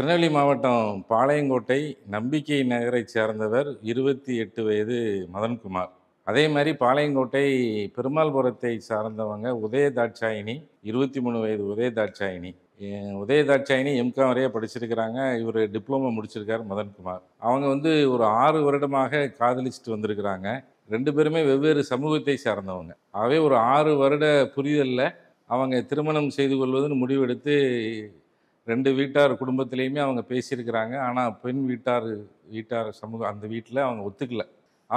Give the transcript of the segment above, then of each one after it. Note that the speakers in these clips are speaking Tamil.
திருநெல்வேலி மாவட்டம் பாளையங்கோட்டை நம்பிக்கை நகரை சேர்ந்தவர் இருபத்தி எட்டு வயது மதன்குமார் அதே மாதிரி பாளையங்கோட்டை பெருமாள்புரத்தை சார்ந்தவங்க உதயதாட்சாயினி இருபத்தி மூணு வயது உதயதாட்சாயினி உதயதாட்சாயினி எம்காம் வரைய படிச்சிருக்கிறாங்க இவர் டிப்ளமோ முடிச்சிருக்கார் மதன்குமார் அவங்க வந்து ஒரு ஆறு வருடமாக காதலிச்சுட்டு வந்திருக்கிறாங்க ரெண்டு பேருமே வெவ்வேறு சமூகத்தை சார்ந்தவங்க ஆகவே ஒரு ஆறு வருட புரிதலில் அவங்க திருமணம் செய்து கொள்வதுன்னு முடிவெடுத்து ரெண்டு வீட்டார் குடும்பத்திலையுமே அவங்க பேசியிருக்கிறாங்க ஆனால் பெண் வீட்டார் வீட்டார் சமூகம் அந்த வீட்டில் அவங்க ஒத்துக்கலை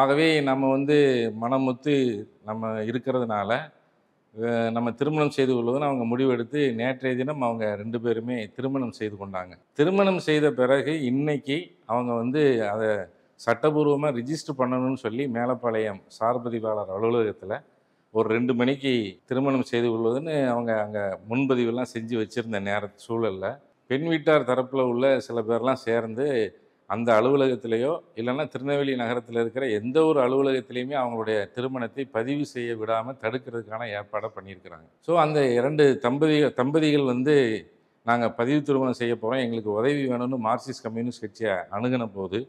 ஆகவே நம்ம வந்து மனம் ஒத்து நம்ம இருக்கிறதுனால நம்ம திருமணம் செய்து கொள்வதுன்னு அவங்க முடிவெடுத்து நேற்றைய தினம் அவங்க ரெண்டு பேருமே திருமணம் செய்து கொண்டாங்க திருமணம் செய்த பிறகு இன்னைக்கு அவங்க வந்து அதை சட்டபூர்வமாக ரிஜிஸ்டர் பண்ணணும்னு சொல்லி மேலப்பாளையம் சார்பதிவாளர் அலுவலகத்தில் ஒரு ரெண்டு மணிக்கு திருமணம் செய்து கொள்வதுன்னு அவங்க அங்கே முன்பதிவெல்லாம் செஞ்சு வச்சுருந்த நேர சூழலில் பெண் வீட்டார் தரப்பில் உள்ள சில பேர்லாம் சேர்ந்து அந்த அலுவலகத்திலேயோ இல்லைன்னா திருநெல்வேலி நகரத்தில் இருக்கிற எந்த ஒரு அலுவலகத்திலையுமே அவங்களுடைய திருமணத்தை பதிவு செய்ய விடாமல் தடுக்கிறதுக்கான ஏற்பாடை பண்ணியிருக்கிறாங்க ஸோ அந்த இரண்டு தம்பதி தம்பதிகள் வந்து நாங்கள் பதிவு திருமணம் செய்ய போகிறோம் எங்களுக்கு உதவி வேணும்னு மார்க்சிஸ்ட் கம்யூனிஸ்ட் கட்சியை அணுகின போது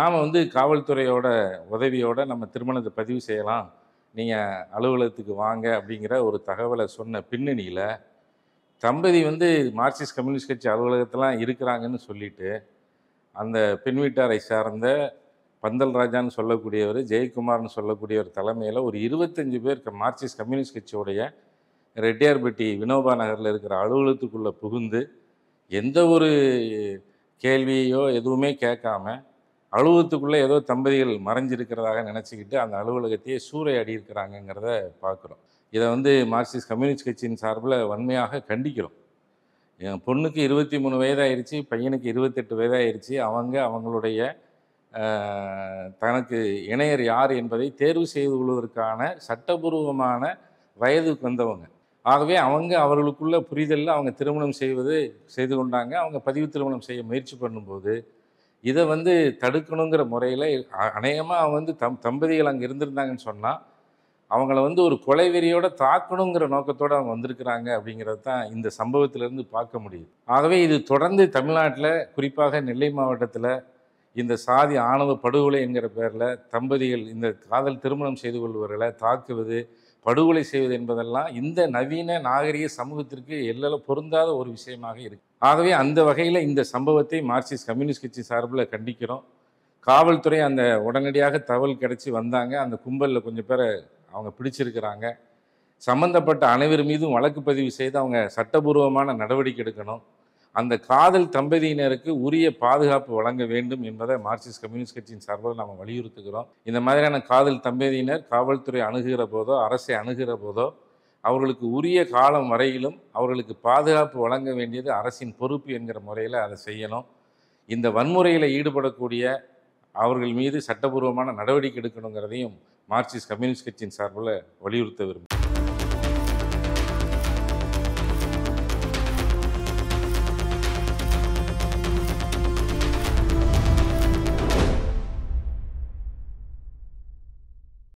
நாம் வந்து காவல்துறையோட உதவியோடு நம்ம திருமணத்தை பதிவு செய்யலாம் நீங்கள் அலுவலகத்துக்கு வாங்க அப்படிங்கிற ஒரு தகவலை சொன்ன பின்னணியில் தம்பதி வந்து மார்க்சிஸ்ட் கம்யூனிஸ்ட் கட்சி அலுவலகத்தெலாம் இருக்கிறாங்கன்னு சொல்லிட்டு அந்த பெண் வீட்டாரை சார்ந்த பந்தல் ராஜான்னு சொல்லக்கூடியவர் ஜெயக்குமார்னு சொல்லக்கூடியவர் தலைமையில் ஒரு இருபத்தஞ்சு பேர் மார்க்சிஸ்ட் கம்யூனிஸ்ட் கட்சியோடைய ரெட்டியார்பட்டி வினோபா நகரில் இருக்கிற அலுவலகத்துக்குள்ளே புகுந்து எந்த ஒரு கேள்வியோ எதுவுமே கேட்காம அலுவலகத்துக்குள்ளே ஏதோ தம்பதிகள் மறைஞ்சிருக்கிறதாக நினச்சிக்கிட்டு அந்த அலுவலகத்தையே சூறையாடியிருக்கிறாங்கங்கிறத பார்க்குறோம் இதை வந்து மார்க்சிஸ்ட் கம்யூனிஸ்ட் கட்சியின் சார்பில் வன்மையாக கண்டிக்கிறோம் என் பொண்ணுக்கு இருபத்தி மூணு வயதாயிருச்சு பையனுக்கு இருபத்தெட்டு வயதாயிருச்சு அவங்க அவங்களுடைய தனக்கு இணையர் யார் என்பதை தேர்வு செய்து கொள்வதற்கான சட்டபூர்வமான வயதுக்கு வந்தவங்க ஆகவே அவங்க அவர்களுக்குள்ள புரிதலில் அவங்க திருமணம் செய்வது செய்து கொண்டாங்க அவங்க பதிவு திருமணம் செய்ய முயற்சி பண்ணும்போது இதை வந்து தடுக்கணுங்கிற முறையில் அநேகமாக அவன் வந்து தம் தம்பதிகள் அங்கே இருந்திருந்தாங்கன்னு சொன்னால் அவங்கள வந்து ஒரு கொலைவெறியோடு தாக்கணுங்கிற நோக்கத்தோடு அவங்க வந்திருக்கிறாங்க அப்படிங்கிறது தான் இந்த சம்பவத்திலேருந்து பார்க்க முடியுது ஆகவே இது தொடர்ந்து தமிழ்நாட்டில் குறிப்பாக நெல்லை மாவட்டத்தில் இந்த சாதி ஆணவ படுகொலை என்கிற பேரில் தம்பதிகள் இந்த காதல் திருமணம் செய்து கொள்வர்களை தாக்குவது படுகொலை செய்வது என்பதெல்லாம் இந்த நவீன நாகரிக சமூகத்திற்கு எல்லாம் பொருந்தாத ஒரு விஷயமாக இருக்குது ஆகவே அந்த வகையில் இந்த சம்பவத்தை மார்க்சிஸ்ட் கம்யூனிஸ்ட் கட்சி சார்பில் கண்டிக்கிறோம் காவல்துறை அந்த உடனடியாக தகவல் கிடச்சி வந்தாங்க அந்த கும்பலில் கொஞ்சம் பேரை அவங்க பிடிச்சிருக்கிறாங்க சம்மந்தப்பட்ட அனைவர் மீதும் வழக்கு பதிவு செய்து அவங்க சட்டபூர்வமான நடவடிக்கை எடுக்கணும் அந்த காதல் தம்பதியினருக்கு உரிய பாதுகாப்பு வழங்க வேண்டும் என்பதை மார்க்சிஸ்ட் கம்யூனிஸ்ட் கட்சியின் சார்பில் நாம் வலியுறுத்துகிறோம் இந்த மாதிரியான காதல் தம்பதியினர் காவல்துறை அணுகுகிற போதோ அரசை அணுகிற போதோ அவர்களுக்கு உரிய காலம் வரையிலும் அவர்களுக்கு பாதுகாப்பு வழங்க வேண்டியது அரசின் பொறுப்பு என்கிற முறையில் அதை செய்யணும் இந்த வன்முறையில் ஈடுபடக்கூடிய அவர்கள் மீது சட்டபூர்வமான நடவடிக்கை எடுக்கணுங்கிறதையும் மார்க்சிஸ்ட் கம்யூனிஸ்ட் கட்சியின் சார்பில் வலியுறுத்த விரும்புகிறேன்